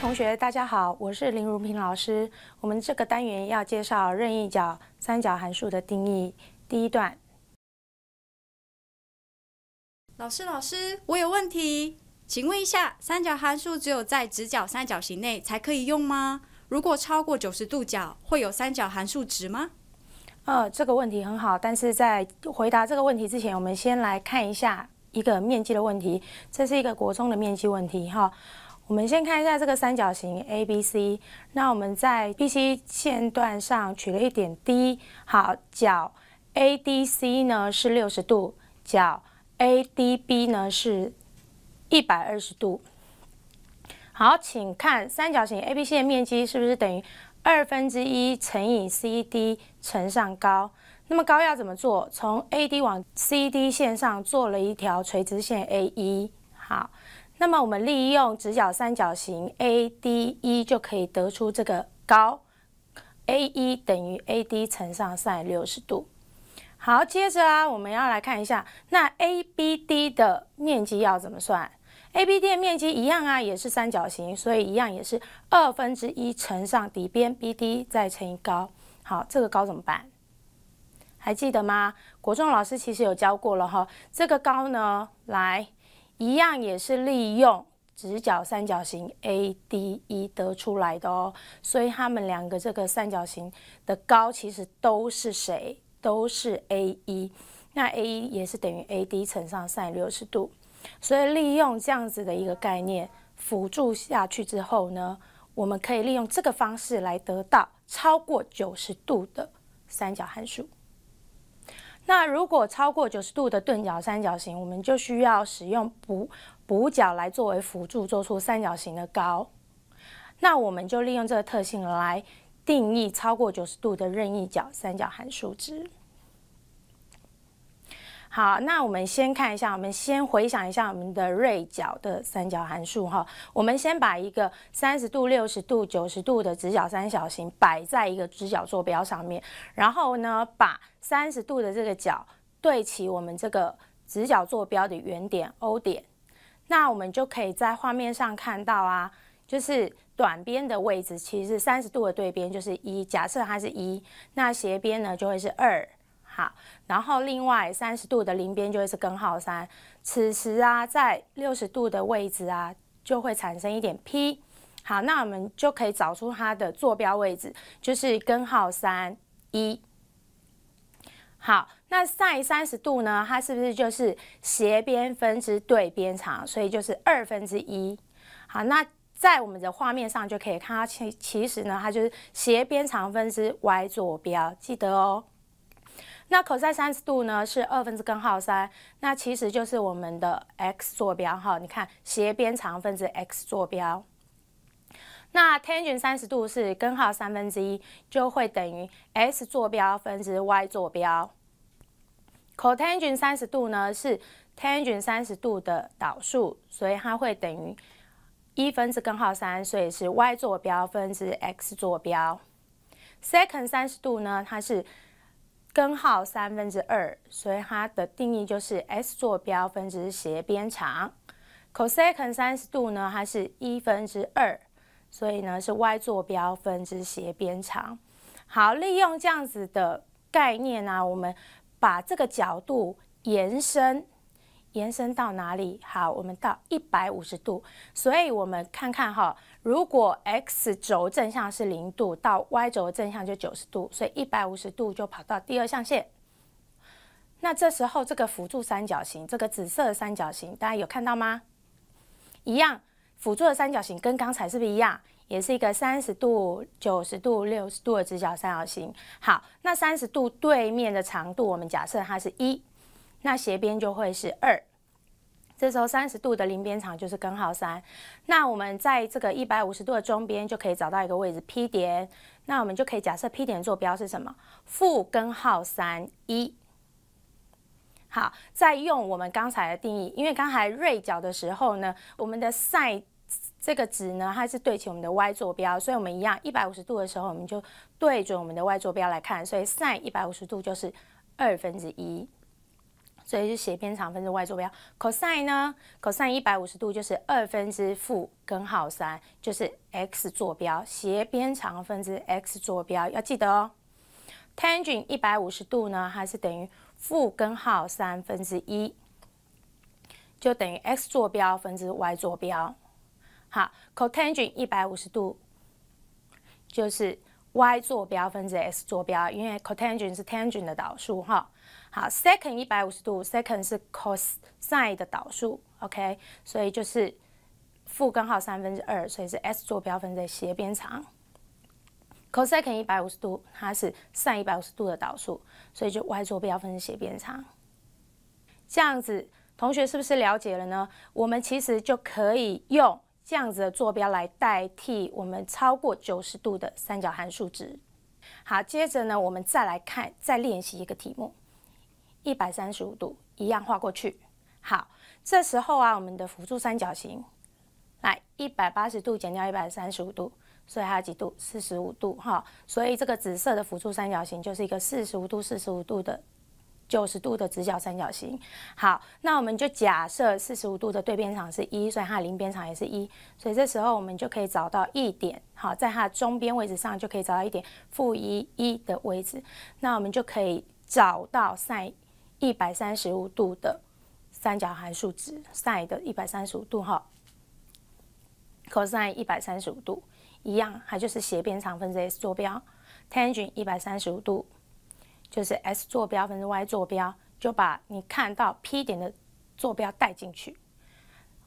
同学，大家好，我是林如平老师。我们这个单元要介绍任意角三角函数的定义。第一段，老师，老师，我有问题，请问一下，三角函数只有在直角三角形内才可以用吗？如果超过九十度角，会有三角函数值吗？呃，这个问题很好，但是在回答这个问题之前，我们先来看一下一个面积的问题。这是一个国中的面积问题，哈。我们先看一下这个三角形 ABC，那我们在 BC 线段上取了一点 D，好，角 ADC 呢是六十度，角 ADB 呢是一百二十度。好，请看三角形 ABC 的面积是不是等于二分之一乘以 CD 乘上高？那么高要怎么做？从 AD 往 CD 线上做了一条垂直线 AE，好。那么我们利用直角三角形 ADE 就可以得出这个高，AE 等于 AD 乘上 sin 60度。好，接着啊，我们要来看一下那 ABD 的面积要怎么算？ABD 的面积一样啊，也是三角形，所以一样也是二分之一乘上底边 BD 再乘以高。好，这个高怎么办？还记得吗？国中老师其实有教过了哈，这个高呢，来。一样也是利用直角三角形 A D E 得出来的哦，所以它们两个这个三角形的高其实都是谁？都是 A E。那 A E 也是等于 A D 乘上 sin 60度。所以利用这样子的一个概念辅助下去之后呢，我们可以利用这个方式来得到超过90度的三角函数。那如果超过九十度的钝角三角形，我们就需要使用补补角来作为辅助，做出三角形的高。那我们就利用这个特性来定义超过九十度的任意角三角函数值。好，那我们先看一下，我们先回想一下我们的锐角的三角函数哈。我们先把一个三十度、六十度、九十度的直角三角形摆在一个直角坐标上面，然后呢，把三十度的这个角对齐我们这个直角坐标的原点 O 点，那我们就可以在画面上看到啊，就是短边的位置，其实三十度的对边就是一，假设它是一，那斜边呢就会是二。好，然后另外三十度的邻边就会是根号三，此时啊，在六十度的位置啊，就会产生一点 P。好，那我们就可以找出它的坐标位置，就是根号三一。好，那在三十度呢，它是不是就是斜边分之对边长？所以就是二分之一。好，那在我们的画面上就可以看到，其其实呢，它就是斜边长分之 y 坐标，记得哦。那 c o s 三十度呢是二分之根号三，那其实就是我们的 x 坐标哈。你看斜边长分之 x 坐标。那 tangent 三十度是根号三分之一，就会等于 s 坐标分之 y 坐标。cotangent 三十度呢是 tangent 三十度的导数，所以它会等于一分之根号三，所以是 y 坐标分之 x 坐标。s e c o n d 三十度呢，它是根号三分之二，所以它的定义就是 s 坐标分之斜边长。cosine 三十度呢，它是一分之二，所以呢是 y 坐标分之斜边长。好，利用这样子的概念呢，我们把这个角度延伸。延伸到哪里？好，我们到一百五十度。所以，我们看看哈，如果 x 轴正向是零度，到 y 轴正向就九十度，所以一百五十度就跑到第二象限。那这时候这个辅助三角形，这个紫色的三角形，大家有看到吗？一样，辅助的三角形跟刚才是不是一样？也是一个三十度、九十度、六十度的直角三角形。好，那三十度对面的长度，我们假设它是一，那斜边就会是二。这时候三十度的邻边长就是根号三，那我们在这个一百五十度的中边就可以找到一个位置 P 点，那我们就可以假设 P 点坐标是什么？负根号三一。好，再用我们刚才的定义，因为刚才锐角的时候呢，我们的 sin 这个值呢，它是对齐我们的 y 坐标，所以我们一样一百五十度的时候，我们就对准我们的 y 坐标来看，所以 sin 一百五十度就是二分之一。所以是斜边长分之 y 坐标，cosine 呢，cosine 一百五十度就是二分之负根号三，就是 x 坐标，斜边长分之 x 坐标要记得哦。tangent 一百五十度呢，它是等于负根号三分之一，就等于 x 坐标分之 y 坐标。好，cotangent 一百五十度就是。y 坐标分之 s 坐标，因为 cotangent 是 tangent 的导数哈。好 s e c o n d 一百五十度 s e c o n d 是 cosine 的导数，OK，所以就是负根号三分之二，所以是 s 坐标分之斜边长。cosine 一百五十度，它是 sin 一百五十度的导数，所以就 y 坐标分之斜边长。这样子，同学是不是了解了呢？我们其实就可以用。这样子的坐标来代替我们超过九十度的三角函数值。好，接着呢，我们再来看，再练习一个题目，一百三十五度，一样画过去。好，这时候啊，我们的辅助三角形，来一百八十度减掉一百三十五度，所以还有几度？四十五度，哈。所以这个紫色的辅助三角形就是一个四十五度、四十五度的。九十度的直角三角形，好，那我们就假设四十五度的对边长是一，所以它的邻边长也是一，所以这时候我们就可以找到一点，好，在它的中边位置上就可以找到一点负一，一的位置，那我们就可以找到 sin 一百三十五度的三角函数值，sin 的一百三十五度，哈 c o s i n e 一百三十五度一样，它就是斜边长分之 x 坐标，tangent 一百三十五度。就是 s 坐标分之 y 坐标，就把你看到 P 点的坐标带进去。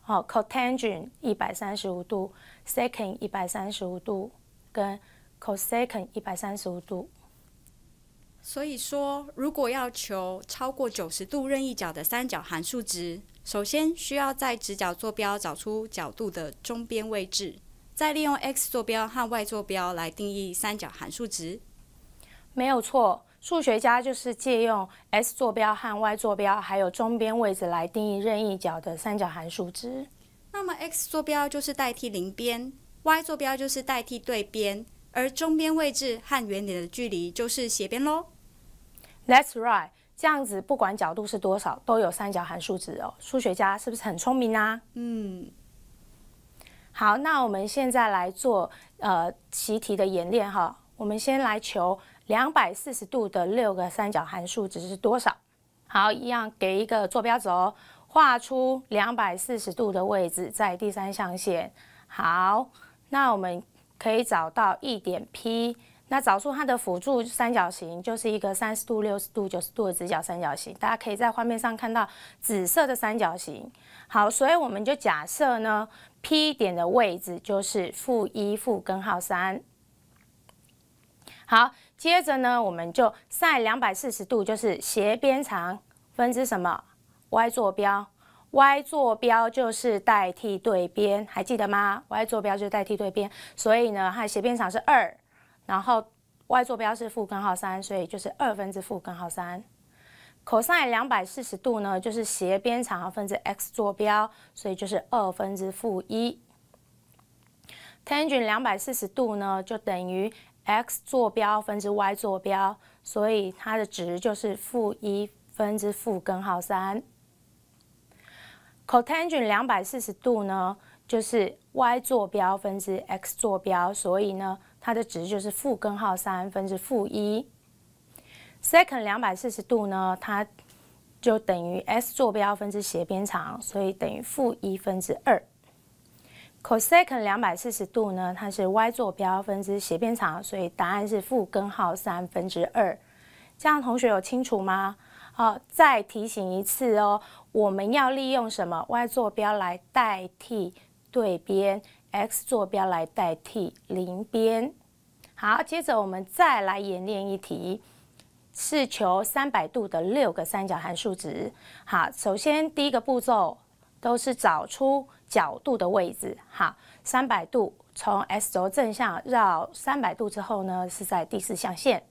好，cotangent 一百三十五度，secant 一百三十五度，跟 cosecant 一百三十五度。所以说，如果要求超过九十度任意角的三角函数值，首先需要在直角坐标找出角度的中边位置，再利用 x 坐标和 y 坐标来定义三角函数值。没有错。数学家就是借用 x 坐标和 y 坐标，还有中边位置来定义任意角的三角函数值。那么 x 坐标就是代替零边，y 坐标就是代替对边，而中边位置和原点的距离就是斜边喽。That's right，这样子不管角度是多少，都有三角函数值哦。数学家是不是很聪明啊？嗯，好，那我们现在来做呃习题的演练哈。我们先来求。两百四十度的六个三角函数值是多少？好，一样给一个坐标轴，画出两百四十度的位置在第三象限。好，那我们可以找到一点 P，那找出它的辅助三角形就是一个三十度、六十度、九十度的直角三角形。大家可以在画面上看到紫色的三角形。好，所以我们就假设呢，P 点的位置就是负一、负根号三。好，接着呢，我们就 sin 两百四十度就是斜边长分之什么 y 坐标，y 坐标就是代替对边，还记得吗？y 坐标就是代替对边，所以呢，它的斜边长是二，然后 y 坐标是负根号三，所以就是二分之负根号三。cosine 两百四十度呢，就是斜边长分之 x 坐标，所以就是二分之负一。tangent 两百四十度呢，就等于。x 坐标分之 y 坐标，所以它的值就是负一分之负根号三。cotangent 两百四十度呢，就是 y 坐标分之 x 坐标，所以呢，它的值就是负根号三分之负一。s e c o n d 两百四十度呢，它就等于 s 坐标分之斜边长，所以等于负一分之二。c o s a n e 两百四十度呢？它是 y 坐标分之斜边长，所以答案是负根号三分之二。这样同学有清楚吗？好，再提醒一次哦，我们要利用什么？y 坐标来代替对边，x 坐标来代替邻边。好，接着我们再来演练一题，是求三百度的六个三角函数值。好，首先第一个步骤。都是找出角度的位置，好，三百度，从 S 轴正向绕三百度之后呢，是在第四象限。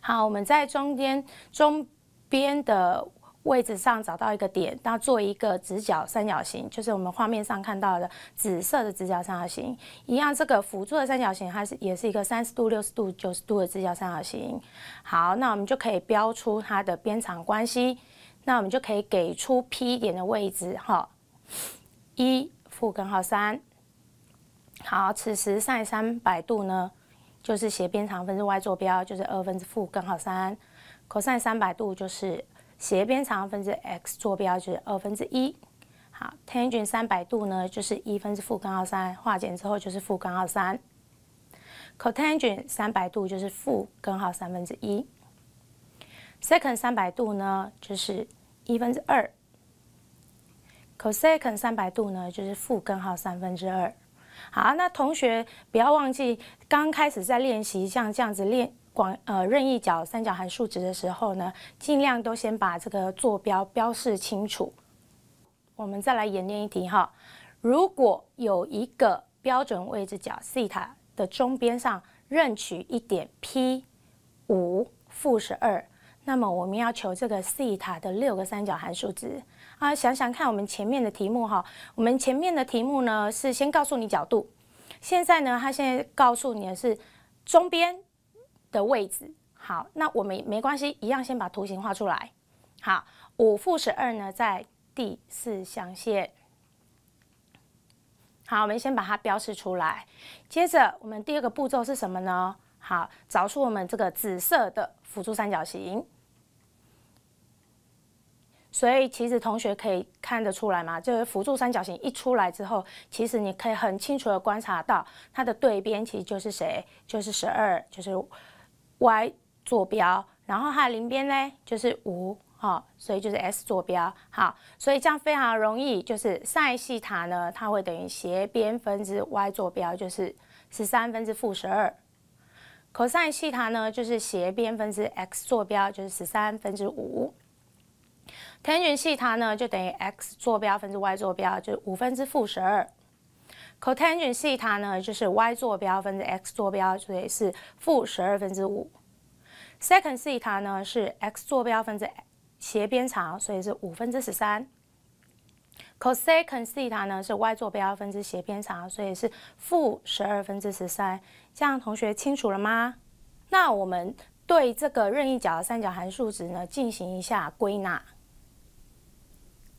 好，我们在中间中边的位置上找到一个点，那做一个直角三角形，就是我们画面上看到的紫色的直角三角形。一样，这个辅助的三角形，它是也是一个三十度、六十度、九十度的直角三角形。好，那我们就可以标出它的边长关系。那我们就可以给出 P 点的位置，哈，一负根号三。好，此时 sin 300度呢，就是斜边长分之 y 坐标，就是二分之负根号三；cos 300度就是斜边长分之 x 坐标，就是二分之一。好，tan g e n 300度呢，就是一分之负根号三，化简之后就是负根号三；cotangent 300度就是负根号三分之一。sec o n d 三百度呢，就是一分之二。cos 三百度呢，就是负根号三分之二。好，那同学不要忘记，刚开始在练习像这样子练广呃任意角三角函数值的时候呢，尽量都先把这个坐标标示清楚。我们再来演练一题哈。如果有一个标准位置角西塔的中边上任取一点 P 五负十二。那么我们要求这个西塔的六个三角函数值啊，想想看，我们前面的题目哈，我们前面的题目呢是先告诉你角度，现在呢，它现在告诉你的是中边的位置。好，那我们没关系，一样先把图形画出来。好，五负十二呢在第四象限。好，我们先把它标示出来。接着我们第二个步骤是什么呢？好，找出我们这个紫色的辅助三角形。所以其实同学可以看得出来嘛，就是辅助三角形一出来之后，其实你可以很清楚的观察到它的对边其实就是谁，就是十二，就是 y 坐标。然后它的邻边呢就是五，哦，所以就是 S 坐标，好，所以这样非常容易，就是 sin 西塔呢，它会等于斜边分之 y 坐标，就是十三分之负十二。cos 西塔呢，就是斜边分之 x 坐标，就是十三分之五。tan g e t 西它呢就等于 x 坐标分之 y 坐标，就是五分之负十二。cot t 西它呢就是 y 坐标分之 x 坐标，所以是负十二分之五。sec o n d C 它呢是 x 坐标分之斜边长，所以是五分之十三。cos t 西塔呢是 y 坐标分之斜边长，所以是负十二分之十三。这样同学清楚了吗？那我们对这个任意角的三角函数值呢进行一下归纳。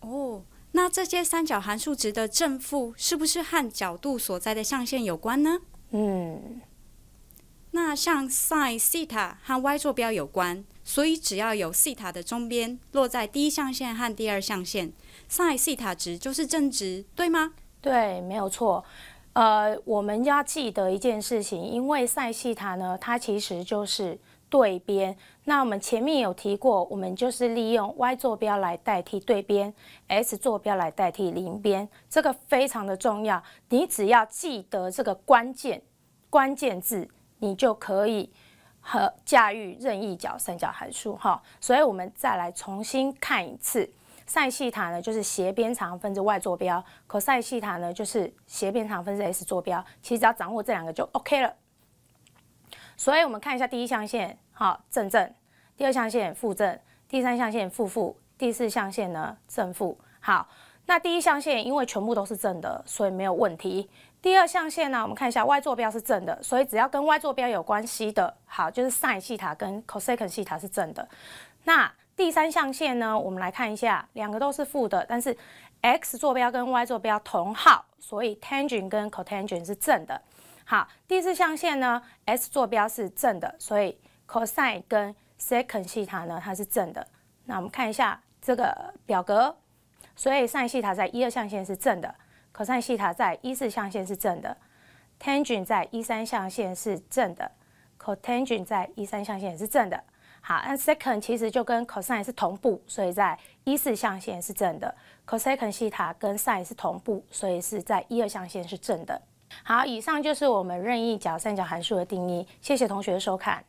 哦，那这些三角函数值的正负是不是和角度所在的象限有关呢？嗯，那像 sin 西塔和 y 坐标有关，所以只要有西塔的中边落在第一象限和第二象限，sin 西塔值就是正值，对吗？对，没有错。呃，我们要记得一件事情，因为 s 西塔呢，它其实就是。对边，那我们前面有提过，我们就是利用 y 坐标来代替对边，s 坐标来代替邻边，这个非常的重要。你只要记得这个关键关键字，你就可以和驾驭任意角三角函数哈。所以我们再来重新看一次，sin 西塔呢就是斜边长分之 y 坐标，cos 西塔呢就是斜边长分之 s 坐标。其实只要掌握这两个就 OK 了。所以我们看一下第一象限，好正正；第二象限负正；第三象限负负；第四象限呢正负。好，那第一象限因为全部都是正的，所以没有问题。第二象限呢，我们看一下 y 坐标是正的，所以只要跟 y 坐标有关系的，好就是 sin 西塔跟 c o s n 西塔是正的。那第三象限呢，我们来看一下，两个都是负的，但是 x 坐标跟 y 坐标同号，所以 tangent 跟 cotangent 是正的。好，第四象限呢 s 坐标是正的，所以 cosine 跟 secant 西塔呢，它是正的。那我们看一下这个表格，所以 sin 西塔在一二象限是正的，cosine 西塔在一四象限是正的，tangent 在一三象限是正的，cotangent 在一三象限也是正的。好，那 secant 其实就跟 cosine 是同步，所以在一四象限是正的，cosine 西塔跟 sin 是同步，所以是在一二象限是正的。好，以上就是我们任意角三角函数的定义。谢谢同学的收看。